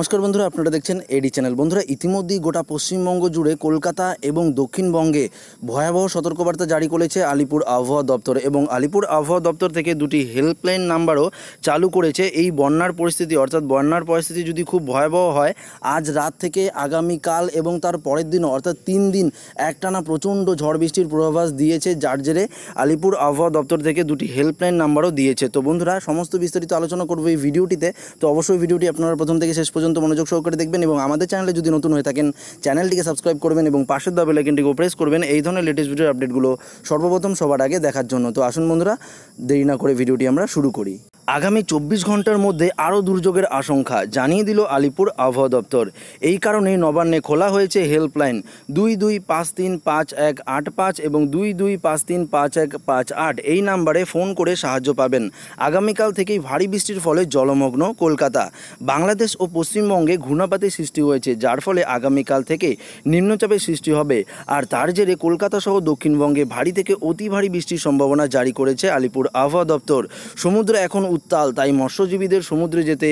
নমস্কার বন্ধুরা আপনারা দেখছেন এডি চ্যানেল বন্ধুরা ইতিমধ্যেই গোটা পশ্চিমবঙ্গ জুড়ে কলকাতা এবং দক্ষিণবঙ্গে ভয়াবহ সতর্কবার্তা জারি করেছে আলিপুর আবহাওয়া দপ্তর এবং আলিপুর আবহাওয়া দপ্তর থেকে দুটি হেল্পলাইন নাম্বারও চালু করেছে এই বন্যার পরিস্থিতি অর্থাৎ বন্যার পরিস্থিতি যদি খুব ভয়াবহ হয় আজ রাত থেকে আগামীকাল এবং তার পরের দিনও অর্থাৎ তিন দিন একটানা প্রচণ্ড ঝড় বৃষ্টির পূর্বাভাস দিয়েছে যার জেরে আলিপুর আবহাওয়া দপ্তর থেকে দুটি হেল্পলাইন নাম্বারও দিয়েছে তো বন্ধুরা সমস্ত বিস্তারিত আলোচনা করবো এই ভিডিওটিতে তো অবশ্যই ভিডিওটি আপনারা প্রথম থেকে শেষ পর্যন্ত পর্যন্ত মনোযোগ সহকারে দেখবেন এবং আমাদের চ্যানেলে যদি নতুন হয়ে থাকেন চ্যানেলটিকে সাবস্ক্রাইব করবেন এবং পাশের দাবি লাইকেনটিকেও প্রেস করবেন এই ধরনের লেটেস্ট ভিডিওর আপডেটগুলো সর্বপ্রথম সবার আগে দেখার জন্য তো আসুন বন্ধুরা দেরি না করে ভিডিওটি আমরা শুরু করি আগামী চব্বিশ ঘন্টার মধ্যে আরও দুর্যোগের আশঙ্কা জানিয়ে দিল আলিপুর আবহাওয়া দপ্তর এই কারণে নবান্নে খোলা হয়েছে হেল্পলাইন দুই দুই পাঁচ তিন পাঁচ এক আট পাঁচ এবং দুই দুই পাঁচ তিন পাঁচ এক পাঁচ আট এই নাম্বারে ফোন করে সাহায্য পাবেন আগামীকাল থেকেই ভারী বৃষ্টির ফলে জলমগ্ন কলকাতা বাংলাদেশ ও পশ্চিমবঙ্গে ঘূর্ণাপাতি সৃষ্টি হয়েছে যার ফলে আগামীকাল থেকে নিম্নচাপের সৃষ্টি হবে আর তার জেরে কলকাতা সহ দক্ষিণবঙ্গে ভারী থেকে অতি ভারী বৃষ্টির সম্ভাবনা জারি করেছে আলিপুর আবহাওয়া দপ্তর সমুদ্র এখন উত্তাল তাই মৎস্যজীবীদের সমুদ্রে যেতে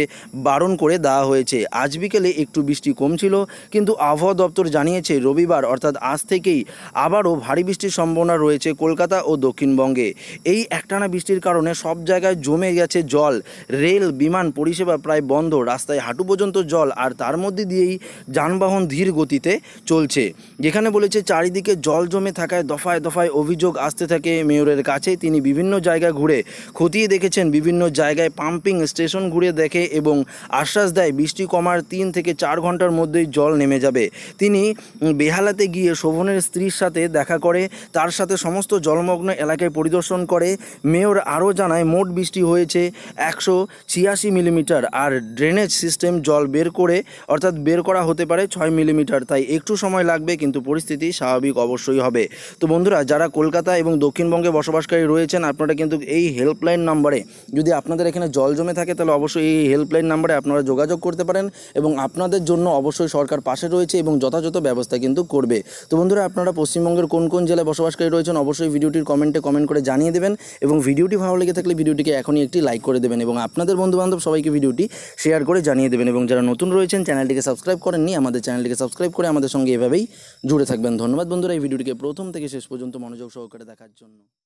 বারণ করে দেওয়া হয়েছে আজ বিকেলে একটু বৃষ্টি কমছিল কিন্তু আবহাওয়া দপ্তর জানিয়েছে রবিবার অর্থাৎ আজ থেকেই আবারও ভারী বৃষ্টির সম্ভাবনা রয়েছে কলকাতা ও দক্ষিণবঙ্গে এই একটানা বৃষ্টির কারণে সব জায়গায় জমে গেছে জল রেল বিমান পরিষেবা প্রায় বন্ধ রাস্তায় হাঁটু পর্যন্ত জল আর তার মধ্যে দিয়েই যানবাহন ধীর গতিতে চলছে যেখানে বলেছে চারিদিকে জল জমে থাকায় দফায় দফায় অভিযোগ আসতে থাকে মেয়রের কাছে তিনি বিভিন্ন জায়গা ঘুরে খতিয়ে দেখেছেন বিভিন্ন জায়গায় পাম্পিং স্টেশন ঘুরে দেখে এবং আশ্বাস দেয় বৃষ্টি কমার তিন থেকে চার ঘন্টার মধ্যেই জল নেমে যাবে তিনি বেহালাতে গিয়ে শোভনের স্ত্রীর সাথে দেখা করে তার সাথে সমস্ত জলমগ্ন এলাকায় পরিদর্শন করে মেয়র আরও জানায় মোট বৃষ্টি হয়েছে একশো ছিয়াশি মিলিমিটার আর ড্রেনেজ সিস্টেম জল বের করে অর্থাৎ বের করা হতে পারে ছয় মিলিমিটার তাই একটু সময় লাগবে কিন্তু পরিস্থিতি স্বাভাবিক অবশ্যই হবে তো বন্ধুরা যারা কলকাতা এবং দক্ষিণবঙ্গে বসবাসকারী রয়েছেন আপনারা কিন্তু এই হেল্পলাইন নাম্বারে যদি আপনার আপনাদের এখানে জল জমে থাকে তাহলে অবশ্যই এই হেল্পলাইন নাম্বারে আপনারা যোগাযোগ করতে পারেন এবং আপনাদের জন্য অবশ্যই সরকার পাশে রয়েছে এবং যথাযথ ব্যবস্থা কিন্তু করবে তো বন্ধুরা আপনারা পশ্চিমবঙ্গের কোন কোন জেলায় বসবাসকারী রয়েছেন অবশ্যই ভিডিওটির কমেন্টে কমেন্ট করে জানিয়ে দেবেন এবং ভিডিওটি ভালো লেগে থাকলে ভিডিওটিকে এখনই একটি লাইক করে দেবেন এবং আপনাদের বন্ধুবান্ধব সবাইকে ভিডিওটি শেয়ার করে জানিয়ে দেবেন এবং যারা নতুন রয়েছেন চ্যানেলটিকে সাবস্ক্রাইব করেননি আমাদের চ্যানেলটিকে সাবস্ক্রাইব করে আমাদের সঙ্গে এভাবেই জুড়ে থাকবেন ধন্যবাদ বন্ধুরা এই ভিডিওটিকে প্রথম থেকে শেষ পর্যন্ত মনোযোগ সহকারে দেখার জন্য